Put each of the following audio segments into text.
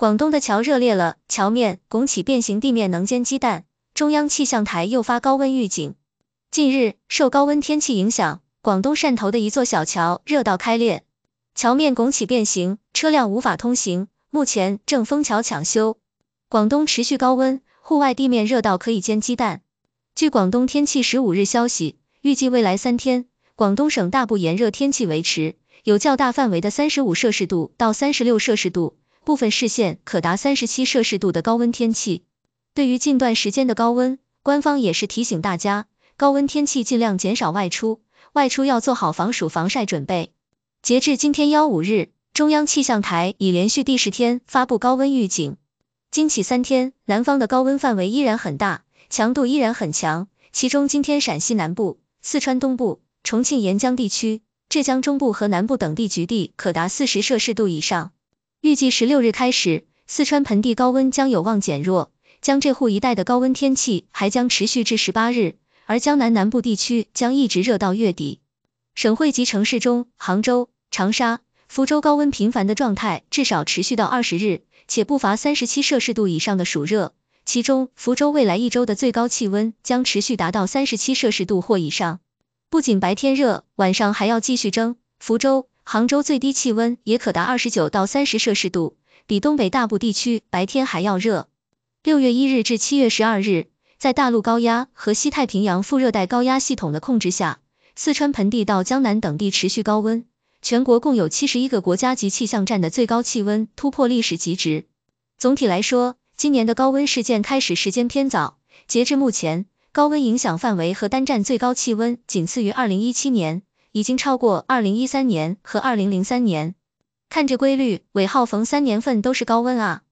广东的桥热裂了，桥面拱起变形，地面能煎鸡蛋。中央气象台又发高温预警。近日，受高温天气影响，广东汕头的一座小桥热到开裂，桥面拱起变形，车辆无法通行，目前正封桥抢修。广东持续高温，户外地面热到可以煎鸡蛋。据广东天气十五日消息，预计未来三天，广东省大部炎热天气维持，有较大范围的三十五摄氏度到三十六摄氏度。部分市县可达三十七摄氏度的高温天气。对于近段时间的高温，官方也是提醒大家，高温天气尽量减少外出，外出要做好防暑防晒准备。截至今天幺五日，中央气象台已连续第十天发布高温预警。今起三天，南方的高温范围依然很大，强度依然很强。其中，今天陕西南部、四川东部、重庆沿江地区、浙江中部和南部等地局地可达四十摄氏度以上。预计十六日开始，四川盆地高温将有望减弱，江浙沪一带的高温天气还将持续至十八日，而江南南部地区将一直热到月底。省会及城市中，杭州、长沙、福州高温频繁的状态至少持续到二十日，且不乏三十七摄氏度以上的暑热。其中，福州未来一周的最高气温将持续达到三十七摄氏度或以上，不仅白天热，晚上还要继续蒸。福州。杭州最低气温也可达二十九到三十摄氏度，比东北大部地区白天还要热。六月一日至七月十二日，在大陆高压和西太平洋副热带高压系统的控制下，四川盆地到江南等地持续高温，全国共有七十一个国家级气象站的最高气温突破历史极值。总体来说，今年的高温事件开始时间偏早，截至目前，高温影响范围和单站最高气温仅次于二零一七年。已经超过二零一三年和二零零三年，看这规律，尾号逢三年份都是高温啊。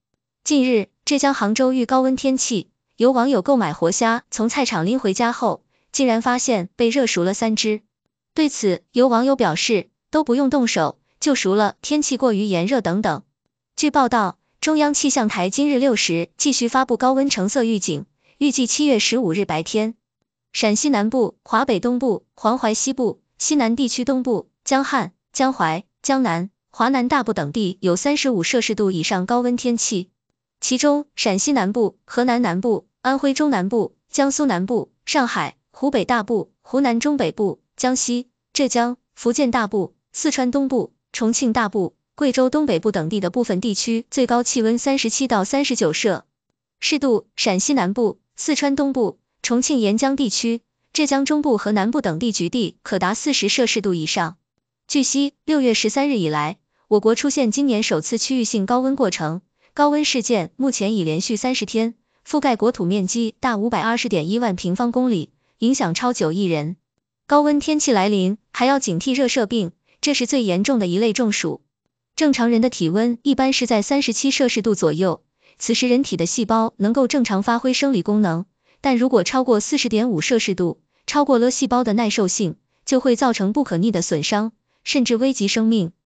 近日，浙江杭州遇高温天气，有网友购买活虾，从菜场拎回家后，竟然发现被热熟了三只。对此，有网友表示都不用动手就熟了，天气过于炎热等等。据报道，中央气象台今日六时继续发布高温橙色预警，预计七月十五日白天，陕西南部、华北东部、黄淮西部。西南地区东部、江汉、江淮、江南、华南大部等地有三十五摄氏度以上高温天气，其中陕西南部、河南南部、安徽中南部、江苏南部、上海、湖北大部、湖南中北部、江西、浙江、福建大部、四川东部、重庆大部、贵州东北部等地的部分地区最高气温三十七到三十九摄。适度，陕西南部、四川东部、重庆沿江地区。浙江中部和南部等地局地可达四十摄氏度以上。据悉，六月十三日以来，我国出现今年首次区域性高温过程，高温事件目前已连续三十天，覆盖国土面积大五百二十点一万平方公里，影响超九亿人。高温天气来临，还要警惕热射病，这是最严重的一类中暑。正常人的体温一般是在三十七摄氏度左右，此时人体的细胞能够正常发挥生理功能。但如果超过四十点五摄氏度，超过了细胞的耐受性，就会造成不可逆的损伤，甚至危及生命。